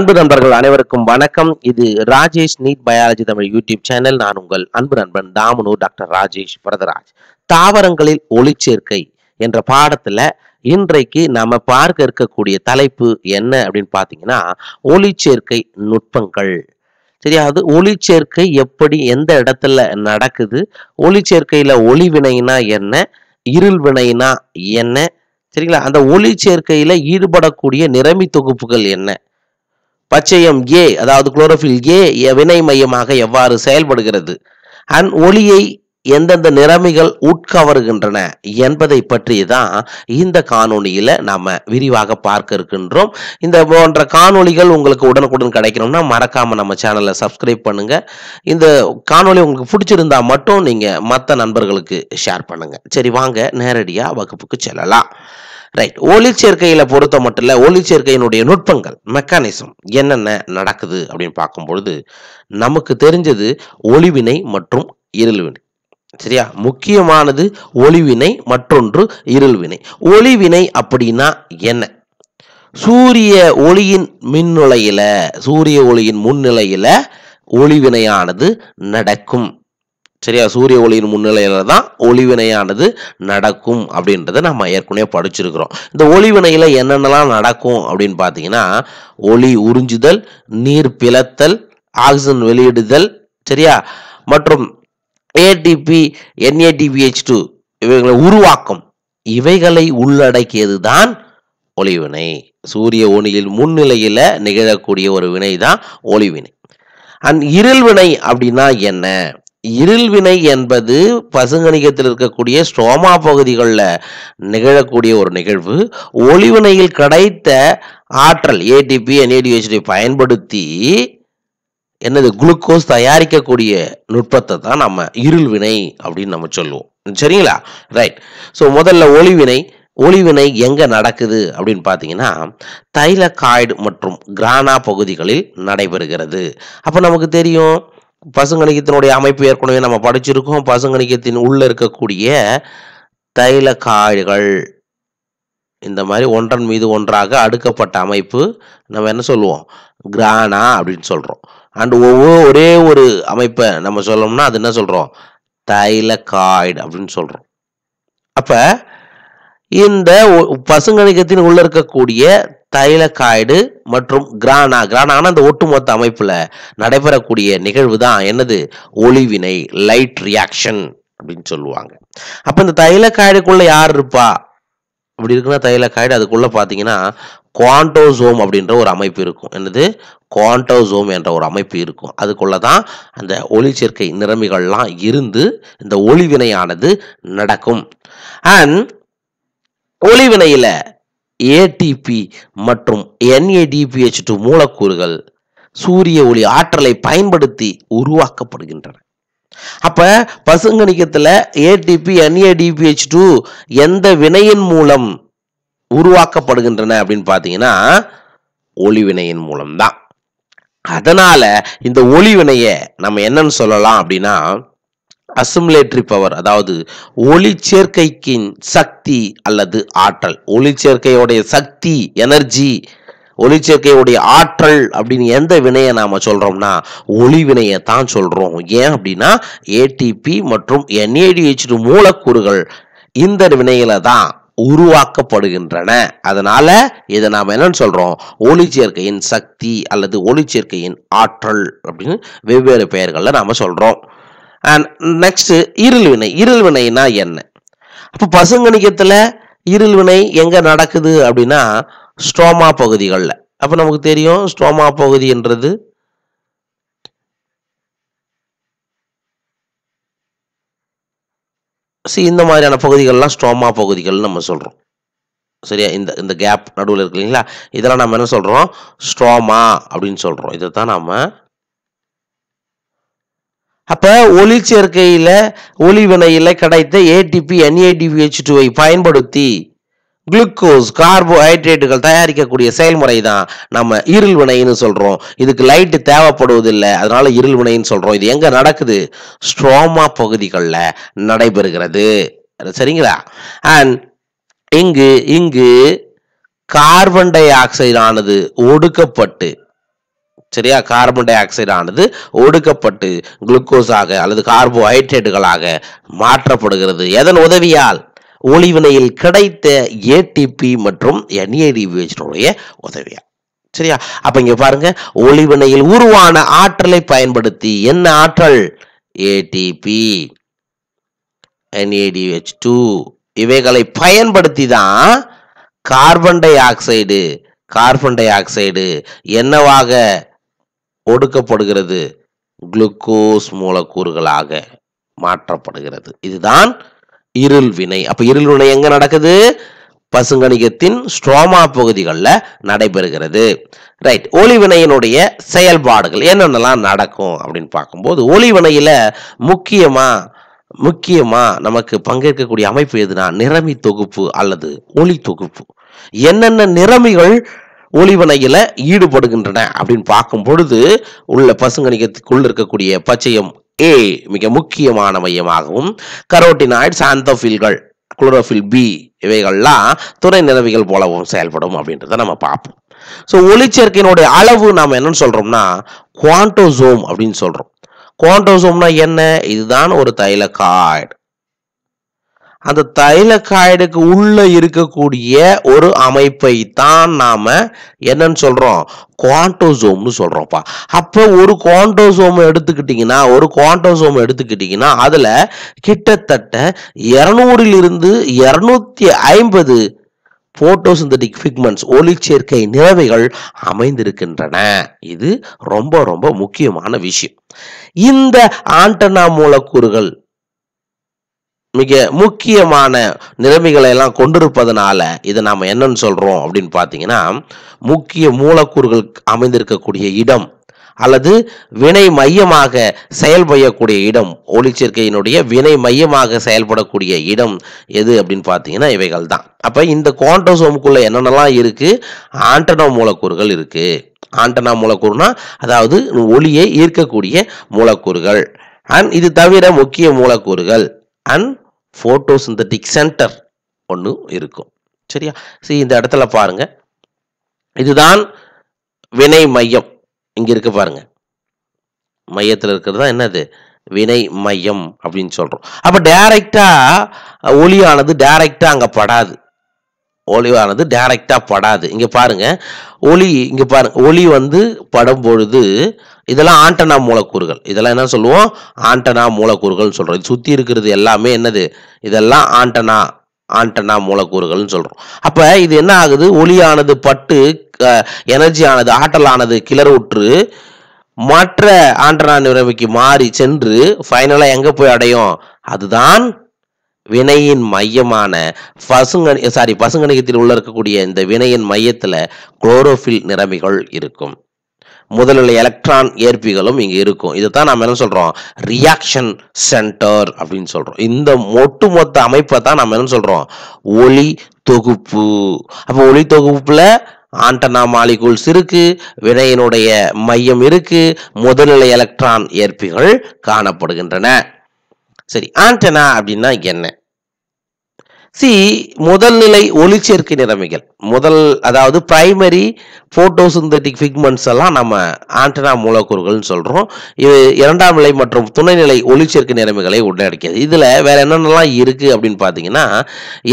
அன்பு நண்பர்கள் அனைவருக்கும் வணக்கம் இது Rajesh NEET biology Tamil YouTube channel நான் உங்கள் அன்பு நண்பன் தாமனு டாக்டர் ராஜேஷ் பரதராஜ் தாவரங்களில் ஒளிச்சேர்க்கை என்ற பாடத்துல இன்றைக்கு நம்ம பார்க்க இருக்கக்கூடிய தலைப்பு என்ன அப்படின்னு பாத்தீங்கன்னா ஒளிச்சேர்க்கை நுட்பங்கள் சரியா அது ஒளிச்சேர்க்கை எப்படி எந்த இடத்துல நடக்குது ஒளிச்சேர்க்கையில ஒளி வினைனா என்ன இருள் வினைனா என்ன சரிங்களா அந்த ஒளி சேர்க்கையில ஈடுபடக்கூடிய நிறமி தொகுப்புகள் என்ன பச்சையம் ஏ அதாவது குளோரோஃபில் ஏ வினை மையமாக எவ்வாறு செயல்படுகிறது அண்ட் ஒளியை எந்தெந்த நிறமிகள் உட்கவருகின்றன என்பதை பற்றி தான் இந்த காணொளியில் நாம் விரிவாக பார்க்க இருக்கின்றோம் இந்த போன்ற காணொளிகள் உங்களுக்கு உடனுக்குடன் கிடைக்கணும்னா மறக்காமல் நம்ம சேனலை சப்ஸ்கிரைப் பண்ணுங்கள் இந்த காணொளி உங்களுக்கு பிடிச்சிருந்தா மட்டும் நீங்கள் மற்ற நண்பர்களுக்கு ஷேர் பண்ணுங்கள் சரி வாங்க நேரடியாக வகுப்புக்கு செல்லலாம் ரைட் ஒளிச்சேர்க்கையில் பொறுத்த மட்டும் இல்லை ஒளிச்சேர்க்கையினுடைய நுட்பங்கள் மெக்கானிசம் என்னென்ன நடக்குது அப்படின்னு பார்க்கும்பொழுது நமக்கு தெரிஞ்சது ஒளிவினை மற்றும் இருள்வினை சரியா முக்கியமானது ஒளிவினை மற்றொன்று இருள்வினை ஒளிவினை அப்படின்னா என்ன சூரிய ஒளியின் மின்னுலையில் சூரிய ஒளியின் முன்னிலையில் ஒளிவினையானது நடக்கும் சரியா சூரிய ஒளியின் முன்னிலையில தான் ஒளிவினையானது நடக்கும் அப்படின்றத நம்ம ஏற்கனவே படிச்சிருக்கிறோம் இந்த ஒளிவினையில் என்னென்னலாம் நடக்கும் அப்படின்னு பார்த்தீங்கன்னா ஒளி உறிஞ்சுதல் நீர் பிளத்தல் ஆக்சிஜன் வெளியிடுதல் சரியா மற்றும் ஏடிபி என்ஏடிபிஹெச் டூ இவைகளை உருவாக்கம் இவைகளை உள்ளடக்கியது தான் ஒளிவினை சூரிய ஒளியில் முன்னிலையில் நிகழக்கூடிய ஒரு வினை தான் ஒளிவினை அண்ட் இருள்வினை அப்படின்னா என்ன இருள்வினை என்பது பசுங்கணிகத்தில் இருக்கக்கூடிய ஸ்டோமா பகுதிகளில் நிகழக்கூடிய ஒரு நிகழ்வு ஒளிவினையில் கிடைத்த ஆற்றல் ஏடிபி என்ஏடிஹெச்டி பயன்படுத்தி என்னது குளுக்கோஸ் தயாரிக்கக்கூடிய நுட்பத்தை தான் நம்ம இருள்வினை அப்படின்னு நம்ம சொல்லுவோம் சரிங்களா ரைட் ஸோ முதல்ல ஒளிவினை ஒளிவினை எங்கே நடக்குது அப்படின்னு பார்த்தீங்கன்னா தைலகாய்டு மற்றும் கிரானா பகுதிகளில் நடைபெறுகிறது அப்போ நமக்கு தெரியும் பசுங்கணிக்கத்தினுடைய அமைப்பு ஏற்கனவே நம்ம படிச்சிருக்கோம் பசுங்கணிக்கத்தின் உள்ள இருக்கக்கூடிய தைல காய்கள் இந்த மாதிரி ஒன்றன் மீது ஒன்றாக அடுக்கப்பட்ட அமைப்பு நம்ம என்ன சொல்லுவோம் கிரானா அப்படின்னு சொல்றோம் அண்ட் ஒவ்வொரு ஒரே ஒரு அமைப்பை நம்ம சொல்லணும்னா அது என்ன தைல காய்டு அப்படின்னு சொல்கிறோம் அப்போ இந்த பசுங்கணிகத்தின் உள்ள இருக்கக்கூடிய தைலக்காய்டு மற்றும் கிரானா கிரானா அந்த ஒட்டுமொத்த அமைப்பில் நடைபெறக்கூடிய நிகழ்வு தான் என்னது ஒளிவினை லைட் ரியாக்ஷன் அப்படின்னு சொல்லுவாங்க அப்போ இந்த தைலக்காய்டுக்குள்ளே யார் இருப்பா இப்படி இருக்குன்னா தைலக்காய்டு அதுக்குள்ளே பாத்தீங்கன்னா குவாண்டோசோம் அப்படின்ற ஒரு அமைப்பு இருக்கும் என்னது குவாண்டோசோம் என்ற ஒரு அமைப்பு இருக்கும் அதுக்குள்ளே தான் அந்த ஒளிச்சேர்க்கை நிறமிகள்லாம் இருந்து இந்த ஒளிவினையானது நடக்கும் அண்ட் ஒளிவினையில் ஏடிபி மற்றும் என்ஏடிபிஹெச் டூ மூலக்கூறுகள் சூரிய ஒளி ஆற்றலை பயன்படுத்தி உருவாக்கப்படுகின்றன அப்போ பசுங்கணிக்கத்தில் ஏடிபி என்ஏடிபிஹெச் டூ எந்த வினையின் மூலம் உருவாக்கப்படுகின்றன அப்படின்னு பார்த்தீங்கன்னா ஒளிவினையின் மூலம்தான் அதனால் இந்த ஒளிவினைய நம்ம என்னன்னு சொல்லலாம் அப்படின்னா அசிமுலேட்டரி பவர் அதாவது ஒளி சேர்க்கைக்கின் சக்தி அல்லது ஆற்றல் ஒளி சேர்க்கையுடைய சக்தி எனர்ஜி ஒளிச்சேர்க்கையுடைய ஆற்றல் அப்படின்னு எந்த வினையை நாம் சொல்கிறோம்னா ஒளி வினையை தான் சொல்கிறோம் ஏன் அப்படின்னா ஏடிபி மற்றும் என்ஏடிஹெச் மூலக்கூறுகள் இந்த வினையில தான் உருவாக்கப்படுகின்றன அதனால இதை நாம் என்னன்னு சொல்கிறோம் ஒளிச்சேர்க்கையின் சக்தி அல்லது ஒளிச்சேர்க்கையின் ஆற்றல் அப்படின்னு வெவ்வேறு பெயர்களில் நாம் சொல்கிறோம் அண்ட் நெக்ஸ்ட்டு இருள் வினை இருள் வினைனா என்ன அப்போ பசுங்கணிக்கத்துல இருள் வினை எங்கே நடக்குது அப்படின்னா ஸ்டோமா பகுதிகளில் அப்போ நமக்கு தெரியும் ஸ்டோமா பகுதின்றது சி இந்த மாதிரியான பகுதிகள்லாம் ஸ்டோமா பகுதிகள் நம்ம சொல்கிறோம் சரியா இந்த இந்த கேப் நடுவில் இருக்கு இல்லைங்களா இதெல்லாம் நம்ம என்ன சொல்கிறோம் ஸ்ட்ரோமா அப்படின்னு சொல்கிறோம் இதை தான் நாம் அப்போ ஒளிச்சேர்க்கையில் ஒளி வினையில் கிடைத்த ஏடிபி என்ஏடிபிஹெச் டூவை பயன்படுத்தி குளுக்கோஸ் கார்போஹைட்ரேட்டுகள் தயாரிக்கக்கூடிய செயல்முறை தான் நம்ம இருள் வினைன்னு சொல்கிறோம் இதுக்கு லைட்டு தேவைப்படுவதில்லை அதனால் இருள் வினைன்னு சொல்கிறோம் இது எங்கே நடக்குது ஸ்ட்ரோமா பகுதிகளில் நடைபெறுகிறது சரிங்களா அண்ட் இங்கு இங்கு கார்பன் டை ஆக்சைடானது ஒடுக்கப்பட்டு சரியா கார்பன் டை ஆக்சைடு ஆனது ஒடுக்கப்பட்டு குளுக்கோஸாக அல்லது கார்போஹைட்ரேட்டுகளாக மாற்றப்படுகிறது எதன் உதவியால் ஒளிவினையில் கிடைத்த ஏடிபி மற்றும் என்ஏடிபிஹெச்னுடைய உதவியால் சரியா அப்போ இங்கே பாருங்க ஒளிவினையில் உருவான ஆற்றலை பயன்படுத்தி என்ன ஆற்றல் ஏடிபி என்ஏடிஹெச் டூ இவைகளை பயன்படுத்தி தான் carbon dioxide carbon dioxide என்னவாக கொடுக்கப்படுகிறது குளுக்கோஸ் மூலக்கூறுகளாக மாற்றப்படுகிறது இதுதான் இருள் வினை அப்போ இருள் வினை எங்கே நடக்குது பசுங்கணிகத்தின் ஸ்ட்ரோமா பகுதிகளில் நடைபெறுகிறது ரைட் ஒளிவினையினுடைய செயல்பாடுகள் என்னென்னலாம் நடக்கும் அப்படின்னு பார்க்கும்போது ஒளிவினையில் முக்கியமாக முக்கியமாக நமக்கு பங்கேற்கக்கூடிய அமைப்பு எதுனா நிறமி தொகுப்பு அல்லது ஒளி தொகுப்பு என்னென்ன நிறமிகள் ஒளிவனையில் ஈடுபடுகின்றன அப்படின்னு பார்க்கும் பொழுது உள்ள பசுங்கணிகத்துக்குள் இருக்கக்கூடிய பச்சையம் ஏ மிக முக்கியமான மையமாகவும் கரோட்டினாய்ட்ஸ் ஆந்தோஃபில்கள் குளோரோஃபில் பி இவைகள்லாம் துணை நிலவிகள் போலவும் செயல்படும் அப்படின்றத நம்ம பார்ப்போம் ஸோ ஒளிச்சேர்க்கையினுடைய அளவு நாம் என்னன்னு சொல்கிறோம்னா குவாண்டோசோம் அப்படின்னு சொல்கிறோம் குவாண்டோசோம்னா என்ன இதுதான் ஒரு தைலகாய்டு அந்த தைலக்காய்டுக்கு உள்ள இருக்கக்கூடிய ஒரு அமைப்பை தான் நாம என்னன்னு சொல்றோம் குவாண்டோசோம்னு சொல்றோம்ப்பா அப்ப ஒரு குவாண்டோசோம் எடுத்துக்கிட்டிங்கன்னா ஒரு குவாண்டோசோம் எடுத்துக்கிட்டீங்கன்னா அதில் கிட்டத்தட்ட இருந்து இரநூத்தி ஐம்பது பிக்மெண்ட்ஸ் ஃபிக்மெண்ட்ஸ் ஒளிச்சேர்க்கை நிறவைகள் அமைந்திருக்கின்றன இது ரொம்ப ரொம்ப முக்கியமான விஷயம் இந்த ஆண்டனா மூலக்கூறுகள் மிக முக்கியமான நிலைமைகளை எல்லாம் கொண்டிருப்பதனால இதை நாம் என்னன்னு சொல்கிறோம் அப்படின்னு பார்த்தீங்கன்னா முக்கிய மூலக்கூறுகள் அமைந்திருக்கக்கூடிய இடம் அல்லது வினை மையமாக செயல்படக்கூடிய இடம் ஒளிச்சேர்க்கையினுடைய வினை மையமாக செயல்படக்கூடிய இடம் எது அப்படின்னு பார்த்தீங்கன்னா இவைகள் தான் அப்போ இந்த குவாண்டோசோமுக்குள்ளே என்னென்னலாம் இருக்குது ஆண்டனோ மூலக்கூறுகள் இருக்குது ஆண்டனா மூலக்கூறுனா அதாவது ஒளியை ஈர்க்கக்கூடிய மூலக்கூறுகள் அண்ட் இது தவிர முக்கிய மூலக்கூறுகள் அண்ட் ஃபோட்டோ சிந்தட்டிக் சென்டர் ஒன்று இருக்கும் சரியா சரி இந்த இடத்துல பாருங்க இதுதான் வினை மையம் இங்கே இருக்க பாருங்க மையத்தில் இருக்கிறது தான் என்னது வினை மையம் அப்படின்னு சொல்கிறோம் அப்போ டேரெக்டாக ஒளியானது டைரக்டாக அங்கே படாது ஒளிவானது டைரெக்டாக படாது இங்கே பாருங்கள் ஒளி இங்கே பாருங்கள் ஒளி வந்து படும் பொழுது இதெல்லாம் ஆண்டனா மூலக்கூறுகள் இதெல்லாம் என்ன சொல்லுவோம் ஆண்டனா மூலக்கூறுகள்னு சொல்கிறோம் இது சுற்றி இருக்கிறது எல்லாமே என்னது இதெல்லாம் ஆண்டனா ஆண்டனா மூலக்கூறுகள்னு சொல்கிறோம் அப்போ இது என்ன ஆகுது ஒளியானது பட்டு எனர்ஜியானது ஆற்றலானது கிளறவுற்று மற்ற ஆண்டனா நிலைமைக்கு மாறி சென்று ஃபைனலாக எங்கே போய் அடையும் அதுதான் வினையின் மையமான பசுங்கணி சாரி பசுங்கணிகத்தில் உள்ள இருக்கக்கூடிய இந்த வினையின் மையத்தில் குளோரோஃபில் நிறமிகள் இருக்கும் முதலில் எலக்ட்ரான் ஏற்பிகளும் இங்கே இருக்கும் இதை தான் நம்ம என்ன சொல்கிறோம் ரியாக்ஷன் சென்டர் அப்படின்னு சொல்கிறோம் இந்த ஒட்டுமொத்த அமைப்பை தான் நம்ம என்ன சொல்கிறோம் ஒளி தொகுப்பு அப்போ ஒளி தொகுப்பில் ஆண்டனா மாலிகூல்ஸ் இருக்கு வினையினுடைய மையம் இருக்கு முதல்நிலை எலக்ட்ரான் ஏற்பிகள் காணப்படுகின்றன சரி ஆண்டனா அப்படின்னா என்ன சி முதல் நிலை ஒளிச்சேர்க்கை நிறமிகள் முதல் அதாவது பிரைமரி சிந்தட்டிக் ஃபிக்மெண்ட்ஸ் எல்லாம் நம்ம ஆண்டனா மூலக்கூறுகள்னு சொல்கிறோம் இது இரண்டாம் நிலை மற்றும் துணைநிலை ஒளிச்சேர்க்கை நிறமிகளை உள்ளடக்கியது இதில் வேறு என்னென்னலாம் இருக்குது அப்படின்னு பார்த்தீங்கன்னா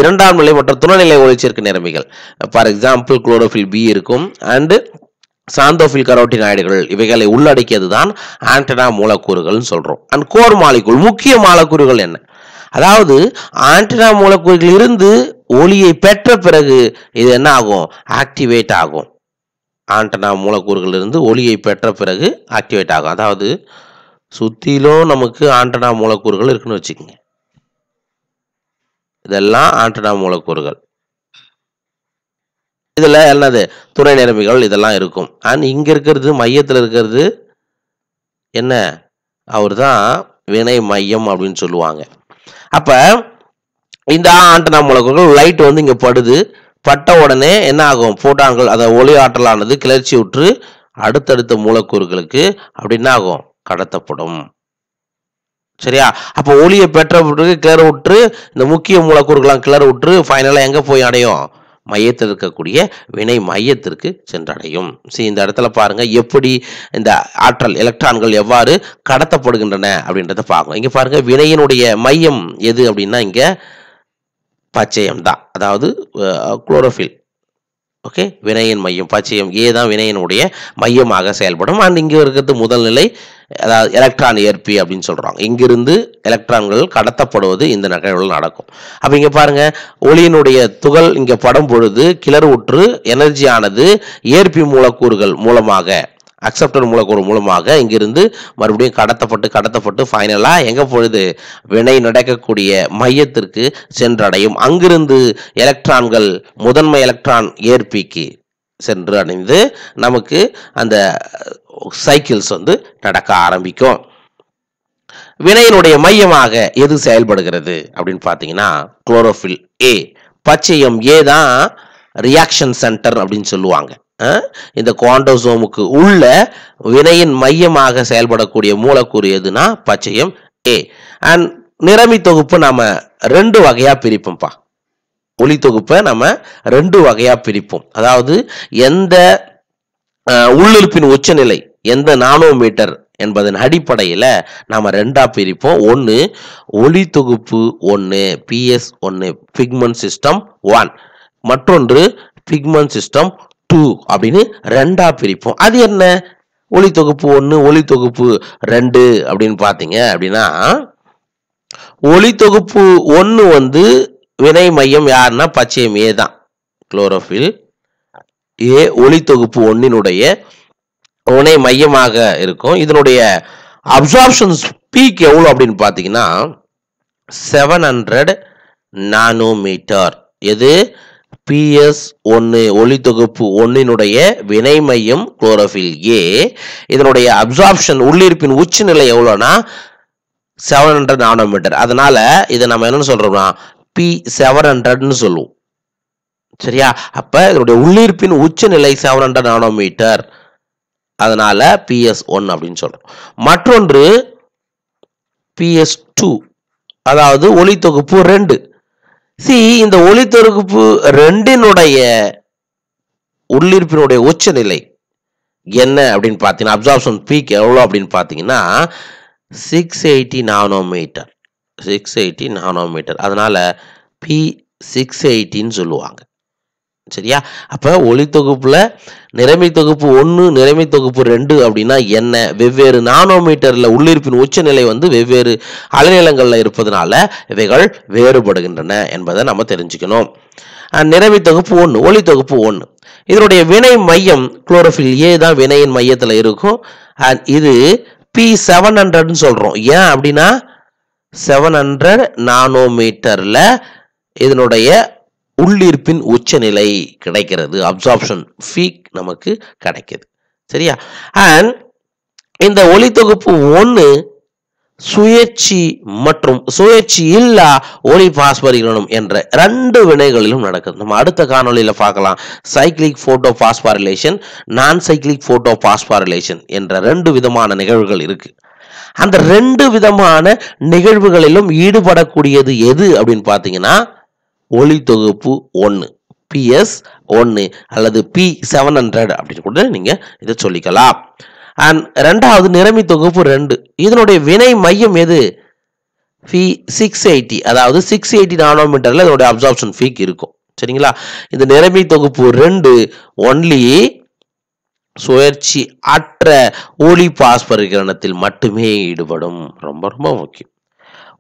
இரண்டாம் நிலை மற்றும் துணைநிலை ஒளிச்சேர்க்கை நிறமிகள் ஃபார் எக்ஸாம்பிள் குளோரோஃபில் பி இருக்கும் அண்டு சாந்தோஃபில் கரோட்டினாய்டுகள் இவைகளை உள்ளடக்கியது தான் ஆண்டனா மூலக்கூறுகள்னு சொல்கிறோம் அண்ட் கோர் மாலிகுல் முக்கிய மாலக்கூறுகள் என்ன அதாவது ஆண்டனா இருந்து ஒளியை பெற்ற பிறகு இது என்ன ஆகும் ஆக்டிவேட் ஆகும் ஆண்டனா மூலக்கூறுகளிலிருந்து ஒளியை பெற்ற பிறகு ஆக்டிவேட் ஆகும் அதாவது சுற்றிலும் நமக்கு ஆண்டனா மூலக்கூறுகள் இருக்குன்னு வச்சுக்கோங்க இதெல்லாம் ஆண்டனா மூலக்கூறுகள் இதில் என்னது துணை நிரம்பிகள் இதெல்லாம் இருக்கும் அண்ட் இங்கே இருக்கிறது மையத்தில் இருக்கிறது என்ன அவர் தான் வினை மையம் அப்படின்னு சொல்லுவாங்க அப்போ இந்த ஆண்டனா மூலக்கூறுகள் லைட் வந்து இங்கே படுது பட்ட உடனே என்ன ஆகும் போட்டான்கள் அதை ஒளி ஆற்றலானது கிளர்ச்சி விட்டு அடுத்தடுத்த மூலக்கூறுகளுக்கு அப்படி என்ன ஆகும் கடத்தப்படும் சரியா அப்போ ஒளியை பெற்ற கிளர் விட்டு இந்த முக்கிய மூலக்கூறுகள்லாம் கிளர் விட்டு ஃபைனலாக எங்கே போய் அடையும் மையத்தில் இருக்கக்கூடிய வினை மையத்திற்கு சென்றடையும் சரி இந்த இடத்துல பாருங்கள் எப்படி இந்த ஆற்றல் எலக்ட்ரான்கள் எவ்வாறு கடத்தப்படுகின்றன அப்படின்றத பார்க்கணும் இங்கே பாருங்கள் வினையினுடைய மையம் எது அப்படின்னா இங்கே பச்சையம் தான் அதாவது குளோரோஃபில் ஓகே வினையின் மையம் பச்சையம் ஏ தான் வினையினுடைய மையமாக செயல்படும் அண்ட் இங்கே இருக்கிறது முதல் நிலை அதாவது எலக்ட்ரான் ஏற்பி அப்படின்னு சொல்கிறாங்க இங்கிருந்து எலக்ட்ரான்கள் கடத்தப்படுவது இந்த நிகழ்வில் நடக்கும் அப்போ இங்கே பாருங்கள் ஒளியினுடைய துகள் இங்கே படும் பொழுது கிளறு உற்று எனர்ஜியானது ஏற்பி மூலக்கூறுகள் மூலமாக அக்செப்டர் மூலக்கூறு மூலமாக இங்கிருந்து மறுபடியும் கடத்தப்பட்டு கடத்தப்பட்டு ஃபைனலாக எங்கே பொழுது வினை நடக்கக்கூடிய மையத்திற்கு சென்றடையும் அங்கிருந்து எலக்ட்ரான்கள் முதன்மை எலக்ட்ரான் ஏற்பிக்கு சென்று அடைந்து நமக்கு அந்த சைக்கிள்ஸ் uh, வந்து நடக்க ஆரம்பிக்கும் வினையினுடைய மையமாக எது செயல்படுகிறது அப்படின்னு பார்த்தீங்கன்னா குளோரோஃபில் ஏ பச்சையம் ஏ தான் ரியாக்ஷன் சென்டர் அப்படின்னு சொல்லுவாங்க இந்த குவாண்டோசோமுக்கு உள்ள வினையின் மையமாக செயல்படக்கூடிய மூலக்கூறு எதுனா பச்சையம் ஏ அண்ட் நிறமி தொகுப்பு நம்ம ரெண்டு வகையாக பிரிப்போம்ப்பா ஒளி தொகுப்பை நம்ம ரெண்டு வகையாக பிரிப்போம் அதாவது எந்த உள்ளிருப்பின் உச்சநிலை எந்த நானோமீட்டர் என்பதன் அடிப்படையில் நாம் ரெண்டாக பிரிப்போம் ஒன்று ஒளி தொகுப்பு ஒன்று பிஎஸ் ஒன்று பிக்மெண்ட் சிஸ்டம் ஒன் மற்றொன்று பிக்மெண்ட் சிஸ்டம் டூ அப்படின்னு ரெண்டாக பிரிப்போம் அது என்ன ஒளி தொகுப்பு ஒன்று ஒளி தொகுப்பு ரெண்டு அப்படின்னு பார்த்தீங்க அப்படின்னா ஒளி தொகுப்பு ஒன்று வந்து வினை மையம் யாருன்னா பச்சையம் ஏ தான் குளோரோஃபில் ஏ ஒளி தொகுப்பு ஒன்னினுடைய வினை மையமாக இருக்கும் இதனுடைய அப்சார்ப்ஷன் ஸ்பீக் எவ்வளோ அப்படின்னு பார்த்தீங்கன்னா செவன் ஹண்ட்ரட் நானோமீட்டர் எது பிஎஸ் ஒன்று ஒளி தொகுப்பு ஒன்றினுடைய வினை மையம் குளோரோஃபில் ஏ இதனுடைய அப்சார்ப்ஷன் உள்ளிருப்பின் உச்சநிலை எவ்வளோனா செவன் ஹண்ட்ரட் நானோமீட்டர் அதனால இதை நம்ம என்னன்னு சொல்றோம்னா பி செவன் ஹண்ட்ரட்னு சொல்லுவோம் சரியா அப்போ இதனுடைய உள்ளிருப்பின் உச்சநிலை செவன் ஹண்ட்ரட் நானோமீட்டர் அதனால பிஎஸ் ஒன் அப்படின்னு சொல்கிறோம் மற்றொன்று பிஎஸ் டூ அதாவது ஒளி தொகுப்பு ரெண்டு சி இந்த ஒளித்தொகுப்பு ரெண்டினுடைய உள்ளிருப்பினுடைய உச்சநிலை என்ன அப்படின்னு பார்த்தீங்கன்னா அப்சார்ப்ஷன் பீக் எவ்வளோ அப்படின்னு பார்த்தீங்கன்னா six eighty nanometre six eighty nanometre அதனால் பி சிக்ஸ் எயிட்டின்னு சொல்லுவாங்க சரியா அப்போ ஒளி தொகுப்பில் நிறைமை தொகுப்பு ஒன்று நிறைமை தொகுப்பு ரெண்டு அப்படின்னா என்ன வெவ்வேறு நானோமீட்டரில் உள்ளிருப்பின் உச்சநிலை வந்து வெவ்வேறு அலைநிலங்களில் இருப்பதனால இவைகள் வேறுபடுகின்றன என்பதை நம்ம தெரிஞ்சுக்கணும் நிறைமை தொகுப்பு ஒன்று ஒளி தொகுப்பு ஒன்று இதனுடைய வினை மையம் குளோரோஃபில் ஏ தான் வினையின் மையத்தில் இருக்கும் இது பி செவன் ஹண்ட்ரட்னு சொல்கிறோம் ஏன் அப்படின்னா செவன் ஹண்ட்ரட் நானோமீட்டரில் இதனுடைய உள்ளிருப்பின் உச்சநிலை கிடைக்கிறது அப்சார்ப்ஷன் ஃபீக் நமக்கு கிடைக்கிது சரியா அண்ட் இந்த ஒளி தொகுப்பு ஒன்று சுயேட்சி மற்றும் சுயேட்சி இல்லா ஒளி பாஸ்பரிகளும் என்ற ரெண்டு வினைகளிலும் நடக்குது நம்ம அடுத்த காணொலியில் பார்க்கலாம் cyclic photophosphorylation non cyclic photophosphorylation என்ற ரெண்டு விதமான நிகழ்வுகள் இருக்குது அந்த ரெண்டு விதமான நிகழ்வுகளிலும் ஈடுபடக்கூடியது எது அப்படின்னு பார்த்தீங்கன்னா ஒளி தொகுப்பு ஒன்று பிஎஸ் ஒன்று அல்லது பி செவன் ஹண்ட்ரட் அப்படின்னு கூட நீங்கள் இதை சொல்லிக்கலாம் அண்ட் ரெண்டாவது நிறமி தொகுப்பு ரெண்டு இதனுடைய வினை மையம் எது ஃபீ சிக்ஸ் எயிட்டி அதாவது சிக்ஸ் எயிட்டி நானோமீட்டரில் இதனுடைய அப்சார்ப்ஷன் ஃபீக் இருக்கும் சரிங்களா இந்த நிரம்பி தொகுப்பு ரெண்டு ஒன்லி சுயற்சி அற்ற ஒளி பாஸ்பரிகரணத்தில் மட்டுமே ஈடுபடும் ரொம்ப ரொம்ப முக்கியம்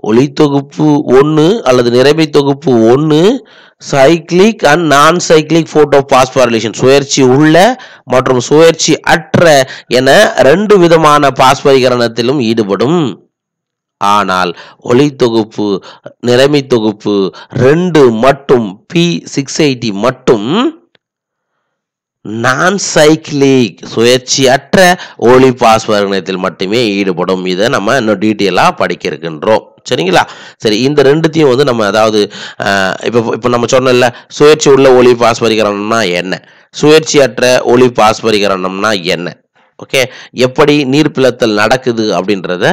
ஒளித்தொகுப்பு ஒன்று அல்லது நிறைமை தொகுப்பு ஒன்று cyclic and non cyclic photophosphorylation சுயற்சி உள்ள மற்றும் சுயற்சி அற்ற என ரெண்டு விதமான பாஸ்பரிகரணத்திலும் ஈடுபடும் ஆனால் ஒளி தொகுப்பு தொகுப்பு ரெண்டு மட்டும் பி சிக்ஸ் எயிட்டி மட்டும் நான் சைக்கிளிக் சுயற்சியற்ற ஒளி பாஸ்பரிகணத்தில் மட்டுமே ஈடுபடும் இதை நம்ம இன்னும் டீட்டெயிலாக படிக்க இருக்கின்றோம் சரிங்களா சரி இந்த ரெண்டுத்தையும் வந்து நம்ம அதாவது இப்போ இப்போ நம்ம சொன்னோம்ல சுயேட்சி உள்ள ஒளி பாஸ்பரிகரணம்னா என்ன சுயேட்சியற்ற ஒளி பாஸ்பரிகரணம்னா என்ன ஓகே எப்படி நீர் பிளத்தல் நடக்குது அப்படின்றத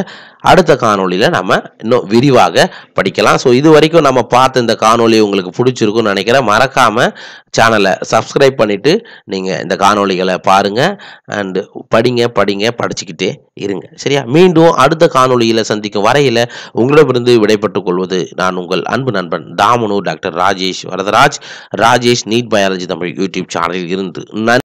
அடுத்த காணொலியில் நம்ம இன்னும் விரிவாக படிக்கலாம் ஸோ இது வரைக்கும் நம்ம பார்த்த இந்த காணொலி உங்களுக்கு பிடிச்சிருக்குன்னு நினைக்கிறேன் மறக்காமல் சேனலை சப்ஸ்கிரைப் பண்ணிவிட்டு நீங்கள் இந்த காணொலிகளை பாருங்கள் அண்டு படிங்க படிங்க படிச்சுக்கிட்டே இருங்க சரியா மீண்டும் அடுத்த காணொலியில் சந்திக்கும் வரையில் உங்களிடமிருந்து விடைபெற்றுக் கொள்வது நான் உங்கள் அன்பு நண்பன் தாமனு doctor Rajesh Varadaraj Rajesh NEET biology Tamil YouTube சேனலில் இருந்து நன்றி